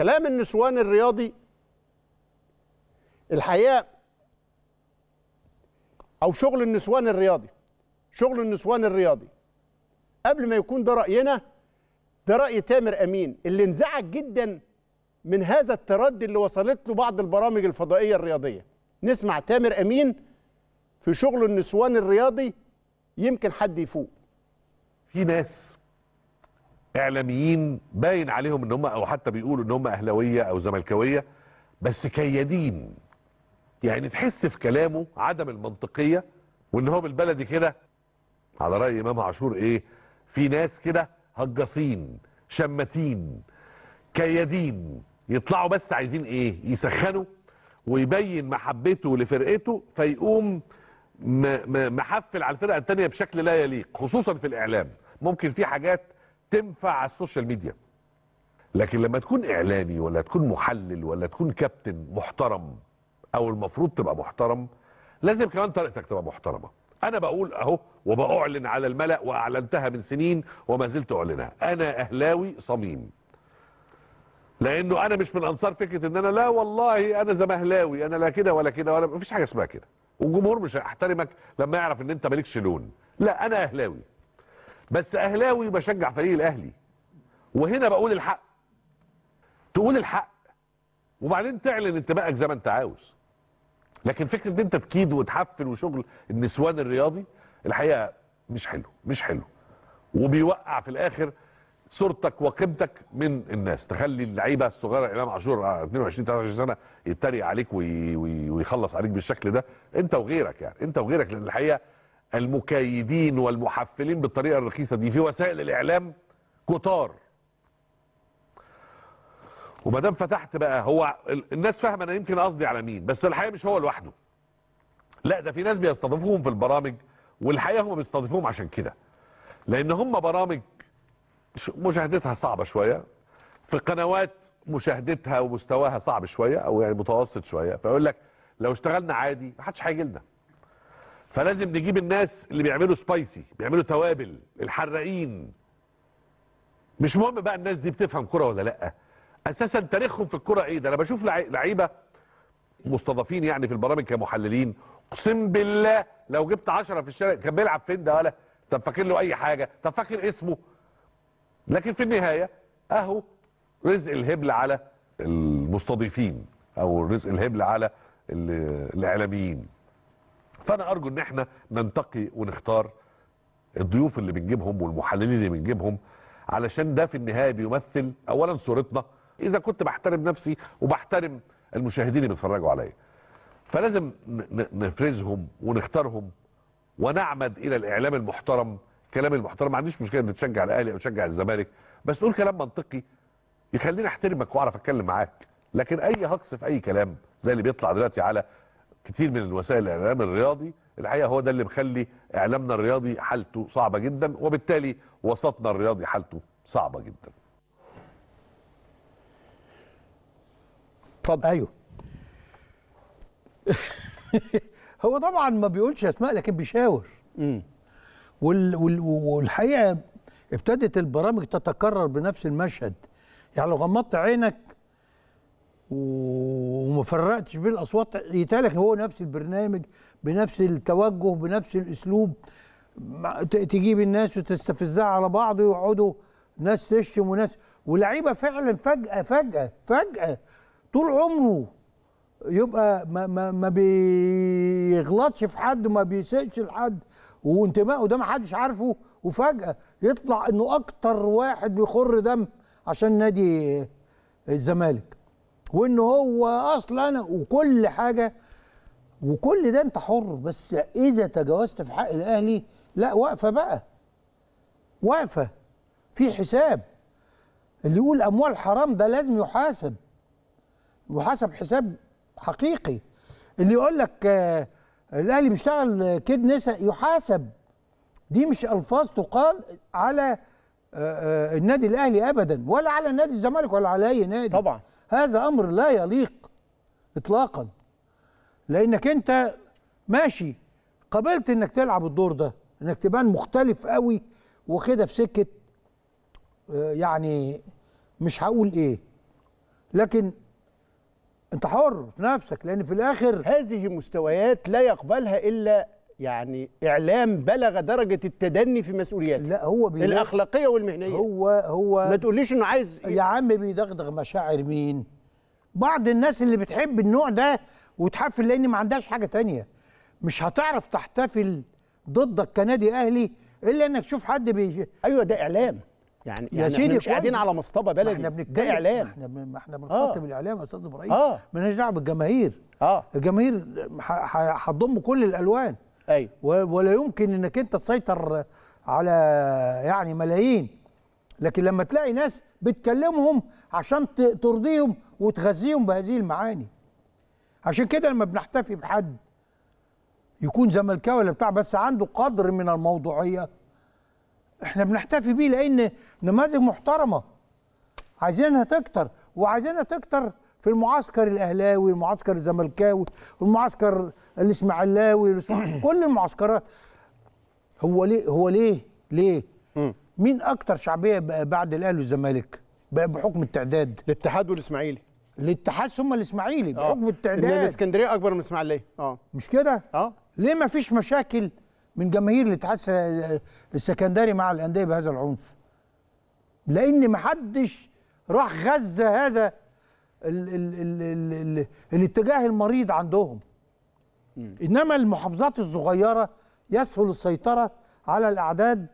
كلام النسوان الرياضي الحقيقه او شغل النسوان الرياضي شغل النسوان الرياضي قبل ما يكون ده راينا ده راي تامر امين اللي انزعج جدا من هذا التردي اللي وصلت له بعض البرامج الفضائيه الرياضيه نسمع تامر امين في شغل النسوان الرياضي يمكن حد يفوق في ناس اعلاميين باين عليهم ان هم او حتى بيقولوا ان هم اهلاويه او زملكاويه بس كيادين يعني تحس في كلامه عدم المنطقيه وان هو بالبلدي كده على راي امام عاشور ايه في ناس كده هجاصين شماتين كيادين يطلعوا بس عايزين ايه يسخنوا ويبين محبته لفرقته فيقوم محفل على الفرقه الثانيه بشكل لا يليق خصوصا في الاعلام ممكن في حاجات تنفع على السوشيال ميديا لكن لما تكون اعلامي ولا تكون محلل ولا تكون كابتن محترم او المفروض تبقى محترم لازم كمان طريقتك تبقى محترمه انا بقول اهو وبأعلن على الملأ واعلنتها من سنين وما زلت اعلنها انا اهلاوي صميم لانه انا مش من انصار فكره ان انا لا والله انا زمهلاوي انا لا كده ولا كده ولا مفيش حاجه اسمها كده والجمهور مش هيحترمك لما يعرف ان انت مالكش لون لا انا اهلاوي بس اهلاوي بشجع فريق الاهلي وهنا بقول الحق تقول الحق وبعدين تعلن انتمائك زي ما انت عاوز لكن فكره ان انت تكيد وتحفل وشغل النسوان الرياضي الحقيقه مش حلو مش حلو وبيوقع في الاخر صورتك وقيمتك من الناس تخلي اللعيبه الصغيره امام عاشور 22 آه، 23 سنه يتريق عليك ويخلص عليك بالشكل ده انت وغيرك يعني انت وغيرك لان الحقيقه المكيدين والمحفلين بالطريقه الرخيصه دي في وسائل الاعلام كتار ومدام فتحت بقى هو الناس فاهمه انا يمكن قصدي على مين بس الحقيقه مش هو لوحده لا ده في ناس بيستضيفوهم في البرامج والحقيقه هم بيستضيفوهم عشان كده لان هم برامج مشاهدتها صعبه شويه في قنوات مشاهدتها ومستواها صعب شويه او يعني متوسط شويه فيقول لك لو اشتغلنا عادي محدش هيجي لنا فلازم نجيب الناس اللي بيعملوا سبايسي بيعملوا توابل الحراقين مش مهم بقى الناس دي بتفهم كرة ولا لا اساسا تاريخهم في الكرة ايه ده انا بشوف لعيبه مستضافين يعني في البرامج كمحللين اقسم بالله لو جبت 10 في الشارع كان بيلعب فين ده ولا طب فاكر له اي حاجه طب فاكر اسمه لكن في النهايه اهو رزق الهبل على المستضيفين او رزق الهبل على الاعلاميين فانا ارجو ان احنا ننتقي ونختار الضيوف اللي بنجيبهم والمحللين اللي بنجيبهم علشان ده في النهايه بيمثل اولا صورتنا اذا كنت بحترم نفسي وبحترم المشاهدين اللي بيتفرجوا عليا فلازم نفرزهم ونختارهم ونعمد الى الاعلام المحترم كلام المحترم ما عنديش مشكله ان تشجع الاهلي او تشجع الزمالك بس تقول كلام منطقي يخليني احترمك واعرف اتكلم معاك لكن اي هجص في اي كلام زي اللي بيطلع دلوقتي على كتير من الوسائل الاعلام الرياضي الحقيقه هو ده اللي مخلي اعلامنا الرياضي حالته صعبه جدا وبالتالي وسطنا الرياضي حالته صعبه جدا. طب ايوه هو طبعا ما بيقولش اسماء لكن بيشاور وال وال والحقيقه ابتدت البرامج تتكرر بنفس المشهد يعني لو غمضت عينك وما فرقتش بين الاصوات يتالك هو نفس البرنامج بنفس التوجه بنفس الاسلوب تجيب الناس وتستفزها على بعض ويقعدوا ناس تشتم وناس ولعيبه فعلا فجاه فجاه فجاه طول عمره يبقى ما, ما, ما بيغلطش في حد وما بيسقش لحد وانتمائه ده ما حدش عارفه وفجاه يطلع انه اكتر واحد بيخر دم عشان نادي الزمالك وان هو اصلا وكل حاجه وكل ده انت حر بس اذا تجاوزت في حق الاهلي لا واقفه بقى واقفه في حساب اللي يقول اموال حرام ده لازم يحاسب يحاسب حساب حقيقي اللي يقول لك آه، الاهلي بيشتغل كيد نساء يحاسب دي مش الفاظ تقال على آه، آه، النادي الاهلي ابدا ولا على نادي الزمالك ولا على اي نادي طبعا هذا امر لا يليق اطلاقا لانك انت ماشي قبلت انك تلعب الدور ده انك تبان مختلف قوي وكده في سكه آه، يعني مش هقول ايه لكن انت حر في نفسك لان في الاخر هذه مستويات لا يقبلها الا يعني اعلام بلغ درجه التدني في مسؤولياته لا هو الاخلاقيه والمهنيه هو هو ما تقوليش انه عايز يا عم بيدغدغ مشاعر مين بعض الناس اللي بتحب النوع ده وتحفل لان ما عندهاش حاجه تانية مش هتعرف تحتفل ضدك كنادي اهلي الا انك تشوف حد بي ايوه ده اعلام يعني يا يعني سيدي مش قاعدين على مصطبه بلدي احنا ده اعلام احنا ب... احنا آه. بنخاطب آه. الاعلام يا استاذ ابراهيم آه. مالناش دعوه بالجماهير اه الجماهير هتضم كل الالوان ايوه ولا يمكن انك انت تسيطر على يعني ملايين لكن لما تلاقي ناس بتكلمهم عشان ترضيهم وتغذيهم بهذه المعاني عشان كده لما بنحتفي بحد يكون زملكاوي ولا بتاع بس عنده قدر من الموضوعيه احنا بنحتفي بيه لان نماذج محترمه عايزينها تكتر وعايزينها تكتر في المعسكر الاهلاوي المعسكر الزملكاوي والمعسكر الاسماعيلاوي كل المعسكرات هو ليه هو ليه ليه مين اكتر شعبيه بقى بعد الاهلي والزمالك بحكم التعداد الاتحاد والاسماعيلي الاتحاد ثم الاسماعيلي آه. بحكم التعداد الاسكندريه اكبر من الاسماعيليه اه مش كده اه ليه ما فيش مشاكل من جماهير الاتحاد السكندري مع الانديه بهذا العنف لان ما حدش راح غزه هذا ال ال ال الـ الاتجاه المريض عندهم انما المحافظات الصغيره يسهل السيطره على الاعداد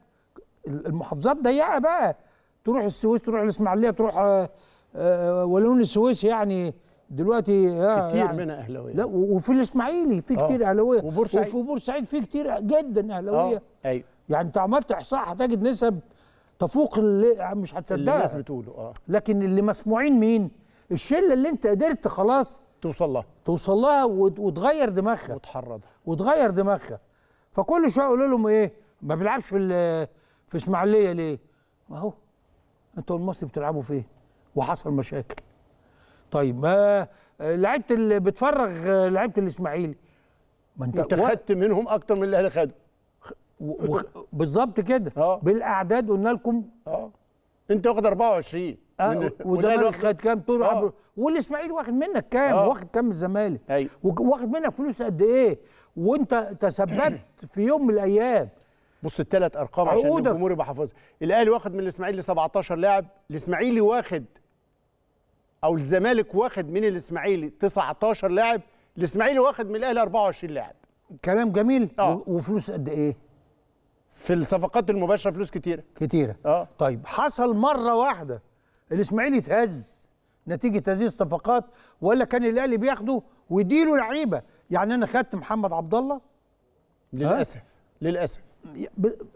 المحافظات ضيقه بقى تروح السويس تروح الاسماعيليه تروح آه، آه، ولون السويس يعني دلوقتي آه، كتير يعني منها اهلاويه لا وفي الاسماعيلي في كتير اهلاويه وبورسعيد وفي بورسعيد في كتير جدا اهلاويه ايوه يعني انت عملت احصاء هتجد نسب تفوق اللي مش هتصدقها اللي الناس بتقوله اه لكن اللي مسموعين مين؟ الشله اللي انت قدرت خلاص توصل لها توصل لها وتغير دماغها وتحرضها وتغير دماغها فكل شويه اقول لهم ايه ما بيلعبش في في اسماعيليه ليه؟ اهو انتوا المصري بتلعبوا فين؟ ايه؟ وحصل مشاكل طيب ما لعيبه اللي بتفرغ لعيبه الاسماعيلي ما انت انت خدت و... منهم اكتر من الاهلي خده و... و... بالظبط كده اه. بالاعداد قلنا لكم اه انت واخد 24 آه والزمالك خد كام طول آه. عمره والاسماعيلي واخد منك كام آه. واخد كام الزمالك أيوة. واخد منك فلوس قد ايه وانت تسببت في يوم من الايام بص الثلاث ارقام عشان الجمهور يبقى حافظها الاهلي واخد من الاسماعيلي 17 لاعب الاسماعيلي واخد او الزمالك واخد من الاسماعيلي 19 لاعب الاسماعيلي واخد من الاهلي 24 لاعب كلام جميل آه. وفلوس قد ايه في الصفقات المباشره فلوس كتيره كتيره اه طيب حصل مره واحده الاسماعيلي اتهز نتيجه هذه الصفقات ولا كان الاهلي بياخده ويديله لعيبه يعني انا خدت محمد عبد الله للاسف للاسف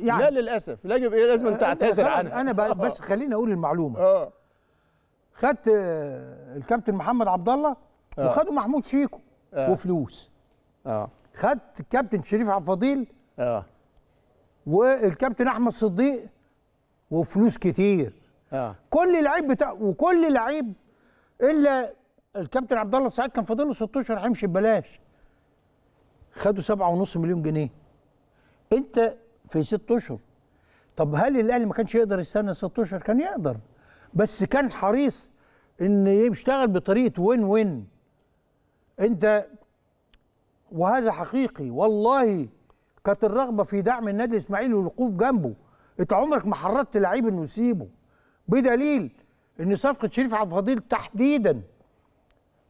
يعني لا للاسف يجب إيه، لازم انت تعتذر عنها انا آه. بس خليني اقول المعلومه اه خدت الكابتن محمد عبد الله آه. وخدوا محمود شيكو آه. وفلوس اه خدت الكابتن شريف عبد الفضيل اه والكابتن احمد صديق وفلوس كتير آه. كل لعيب بتاع وكل لعيب الا الكابتن عبد الله السعيد كان فاضل له 16 هيمشي ببلاش خدوا 7.5 مليون جنيه انت في 6 اشهر طب هل الاهلي ما كانش يقدر يستنى 6 اشهر كان يقدر بس كان حريص ان يشتغل بطريقه وين وين انت وهذا حقيقي والله كانت الرغبه في دعم النادي الاسماعيلي والوقوف جنبه انت عمرك ما حرضت لعيب انه يسيبه بدليل ان صفقه شريف عبد الفضيل تحديدا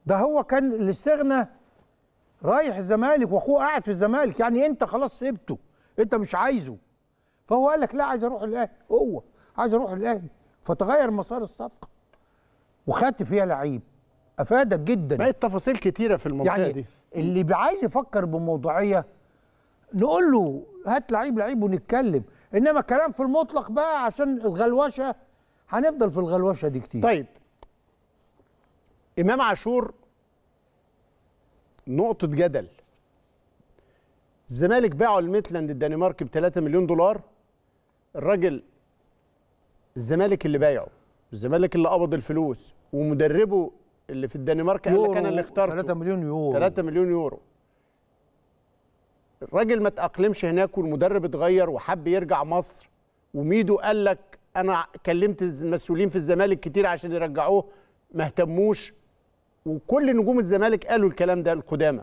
ده هو كان الاستغنى رايح الزمالك واخوه قاعد في الزمالك يعني انت خلاص سبته انت مش عايزه فهو قال لك لا عايز اروح الاهلي هو عايز اروح الاهلي فتغير مسار الصفقه وخدت فيها لعيب افادك جدا بقت تفاصيل كتيره في المنطقه يعني دي اللي عايز يفكر بموضوعيه نقول له هات لعيب لعيب ونتكلم انما كلام في المطلق بقى عشان الغلوشه هنفضل في الغلوشه دي كتير طيب امام عاشور نقطه جدل الزمالك باعه لميتلاند الدنماركي ب 3 مليون دولار الراجل الزمالك اللي بايعه الزمالك اللي قبض الفلوس ومدربه اللي في الدنمارك قال لك انا اللي اخترته 3 مليون يورو 3 مليون يورو الراجل ما تأقلمش هناك والمدرب اتغير وحب يرجع مصر وميدو قال لك انا كلمت المسؤولين في الزمالك كتير عشان يرجعوه ما اهتموش وكل نجوم الزمالك قالوا الكلام ده القدامى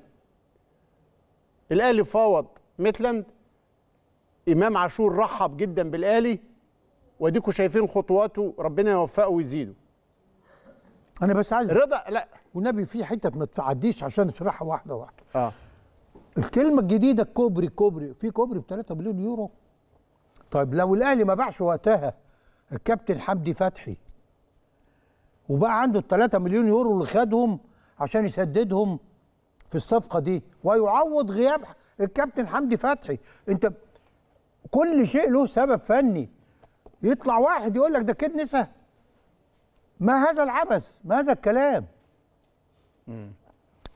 الاهلي فاوض ميتلاند امام عاشور رحب جدا بالاهلي واديكم شايفين خطواته ربنا يوفقه ويزيده انا بس عايز رضا لا ونبي في حتت ما تعديش عشان اشرحها واحده واحده اه الكلمه الجديده كوبري كوبري في كوبري ب 3 مليون يورو طيب لو الاهلي ما باعش وقتها الكابتن حمدي فتحي وبقى عنده ال 3 مليون يورو اللي خدهم عشان يسددهم في الصفقه دي ويعوض غياب الكابتن حمدي فتحي انت كل شيء له سبب فني يطلع واحد يقول لك ده كدنسة ما هذا العبث ما هذا الكلام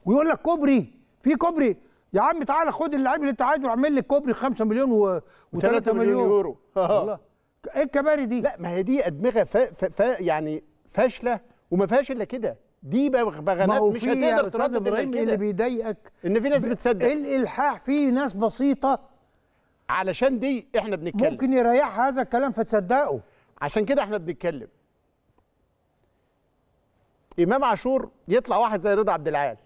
ويقول لك كوبري في كوبري يا عم تعالى خد اللعيب اللي انت عايزه واعمل لي كوبري 5 مليون و3 مليون, مليون يورو والله ايه الكباري دي لا ما هي دي ادمغه ف... ف... ف... يعني فاشله وما فيهاش الا كده دي بغبغانات مش هتقدر تردد الا كده اللي بيضايقك ان في ناس بتصدق الالحاح فيه ناس بسيطه علشان دي احنا بنتكلم ممكن يريحها هذا الكلام فتصدقه عشان كده احنا بنتكلم امام عاشور يطلع واحد زي رضا عبد العال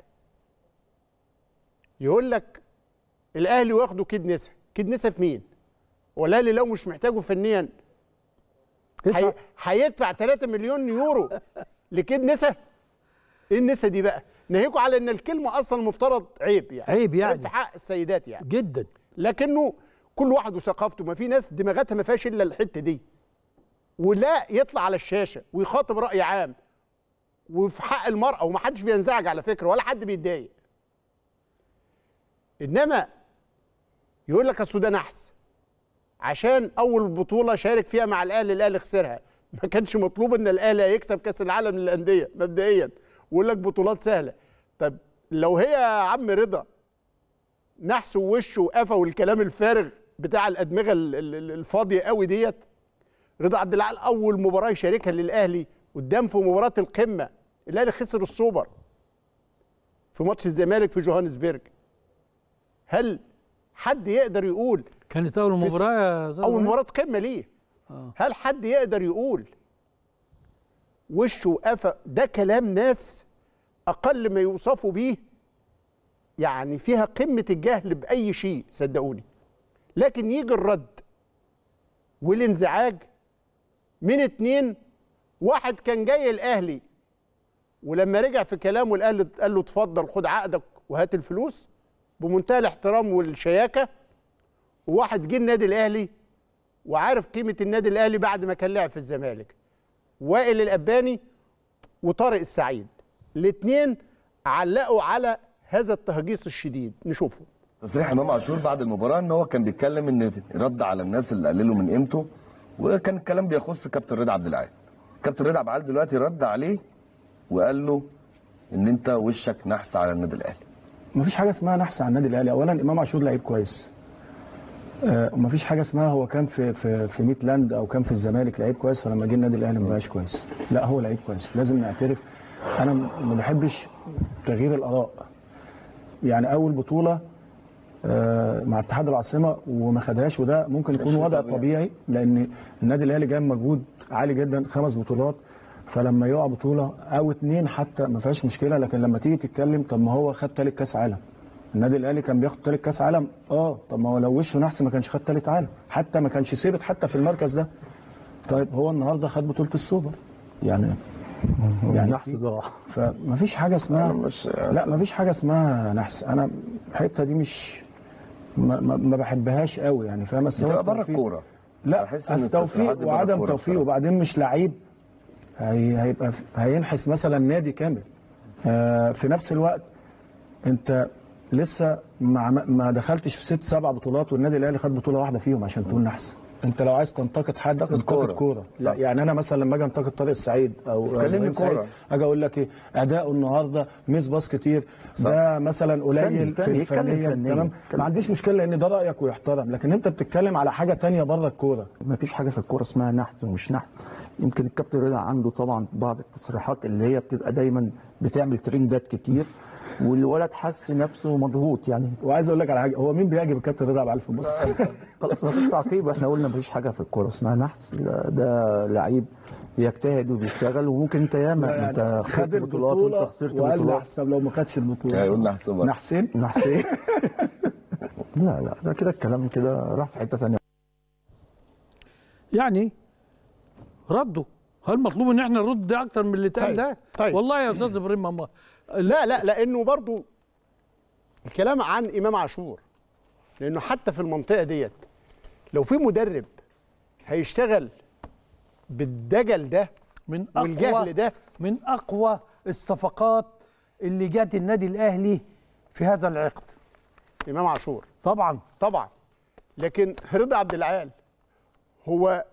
يقول لك الاهلي واخده كيد نسف كيد نسف مين والاهلي لو مش محتاجه فنيا هيدفع حي... 3 مليون يورو لكيد نسا ايه النسا دي بقى ناهيكم على ان الكلمه اصلا مفترض عيب يعني عيب يعني في حق السيدات يعني جدا لكنه كل واحد وثقافته ما في ناس دماغاتها ما فيهاش الا الحته دي ولا يطلع على الشاشه ويخاطب راي عام وفي حق المراه ومحدش بينزعج على فكره ولا حد بيتضايق انما يقول لك اصل ده نحس عشان اول بطوله شارك فيها مع الاهلي الاهلي خسرها ما كانش مطلوب ان الاهلي هيكسب كاس العالم للانديه مبدئيا ويقول لك بطولات سهله طب لو هي يا عم رضا نحس ووشه وقفا والكلام الفارغ بتاع الادمغه الفاضيه قوي ديت رضا عبد العال اول مباراه يشاركها للاهلي قدام في مباراه القمه الاهلي خسر السوبر في ماتش الزمالك في جوهانسبرج هل حد يقدر يقول كانت اول مباراه يا اول مباراه قمه ليه آه. هل حد يقدر يقول وشه قفا ده كلام ناس اقل ما يوصفوا بيه يعني فيها قمه الجهل باي شيء صدقوني لكن يجي الرد والانزعاج من اتنين واحد كان جاي الاهلي ولما رجع في كلامه الاهلي قال له اتفضل خد عقدك وهات الفلوس بمنتهى الاحترام والشياكه وواحد جه النادي الاهلي وعارف قيمه النادي الاهلي بعد ما كان لعب في الزمالك وائل الاباني وطارق السعيد الاثنين علقوا على هذا التهجيص الشديد نشوفه تصريح امام عاشور بعد المباراه ان هو كان بيتكلم ان رد على الناس اللي قللوا من قيمته وكان الكلام بيخص كابتن رضا عبد العال كابتن رضا عبد العال دلوقتي رد عليه وقال له ان انت وشك نحس على النادي الاهلي مفيش حاجه اسمها نحس على النادي الاهلي اولا امام عاشور لعيب كويس آه، فيش حاجه اسمها هو كان في في في ميتلاند او كان في الزمالك لعيب كويس فلما جه النادي الاهلي ما بقاش كويس لا هو لعيب كويس لازم نعترف انا ما بحبش تغيير الاراء يعني اول بطوله آه، مع اتحاد العاصمه وما خدهاش وده ممكن يكون وضع طبيعي لان النادي الاهلي جاب مجهود عالي جدا خمس بطولات فلما يقع بطوله او اثنين حتى ما فيهاش مشكله لكن لما تيجي تتكلم طب ما هو خد ثالث كاس عالم النادي الاهلي كان بياخد ثالث كاس عالم اه طب ما هو لو وشه نحس ما كانش خد ثالث عالم حتى ما كانش ثابت حتى في المركز ده طيب هو النهارده خد بطوله السوبر يعني يعني نحس فما فيش حاجه اسمها مش لا فيش حاجه اسمها نحس انا الحته دي مش ما, ما بحبهاش قوي يعني فاهم بس بره الكوره لا استوفيق وعدم توفيق وبعدين مش لعيب هيبقى هينحس مثلا نادي كامل آه، في نفس الوقت انت لسه ما دخلتش في ست سبع بطولات والنادي الاهلي خد بطوله واحده فيهم عشان تقول نحس انت لو عايز تنتقد حد انتقد كوره لا يعني انا مثلا لما اجي انتقد طارق سعيد او كلمني كوره اجي اقول لك ايه اداؤه النهارده ميس باص كتير صح. ده مثلا قليل في الفنيه تمام ما عنديش مشكله لان ده رايك ويحترم لكن انت بتتكلم على حاجه تانية بره الكوره ما فيش حاجه في الكوره اسمها نحت ومش نحت يمكن الكابتن رضا عنده طبعا بعض التصريحات اللي هي بتبقى دايما بتعمل ترندات كتير والولد حس نفسه مضغوط يعني وعايز اقول لك على حاجه هو مين بيعجب الكابتن رضا عبد العال في مصر؟ خلاص فيش تعقيب احنا قلنا ما فيش حاجه في الكوره اسمها نحس ده لعيب بيجتهد وبيشتغل وممكن انت ياما يعني انت خد البطولات وانت خسرت بطولات طب لو ما خدش البطوله هيقول يعني نحسن نحسين نحسين لا لا ده كده الكلام كده راح في حته ثانيه يعني رده هل مطلوب ان احنا نرد اكتر من اللي اتقال طيب. ده؟ طيب. والله يا استاذ ابراهيم لا لا لانه برضو الكلام عن امام عاشور لانه حتى في المنطقه ديت لو في مدرب هيشتغل بالدجل ده من أقوى والجهل ده من اقوى الصفقات اللي جت النادي الاهلي في هذا العقد امام عاشور طبعا طبعا لكن رضا عبد العال هو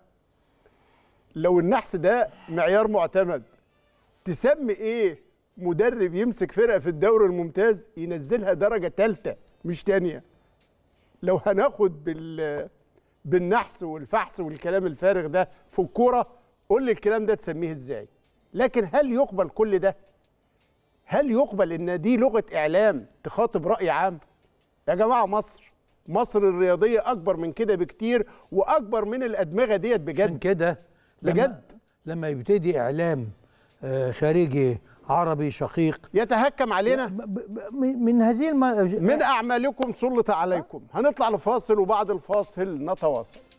لو النحس ده معيار معتمد تسمي ايه مدرب يمسك فرقه في الدوري الممتاز ينزلها درجه ثالثه مش ثانيه لو هناخد بال بالنحس والفحص والكلام الفارغ ده في الكوره قول لي الكلام ده تسميه ازاي لكن هل يقبل كل ده هل يقبل ان دي لغه اعلام تخاطب راي عام يا جماعه مصر مصر الرياضيه اكبر من كده بكتير واكبر من الادمغه ديت بجد عشان كده بجد لما, لما يبتدي اعلام آه، خارجي عربي شقيق يتهكم علينا من هذه الم... من أعمالكم سلط عليكم هنطلع لفاصل وبعد الفاصل نتواصل